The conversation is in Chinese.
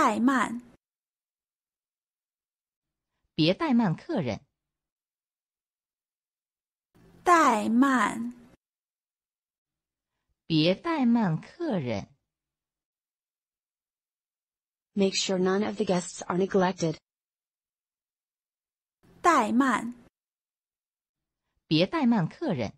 怠慢，别怠慢客人。怠慢，别怠慢客人。Make sure none of the guests are neglected。怠慢，别怠慢客人。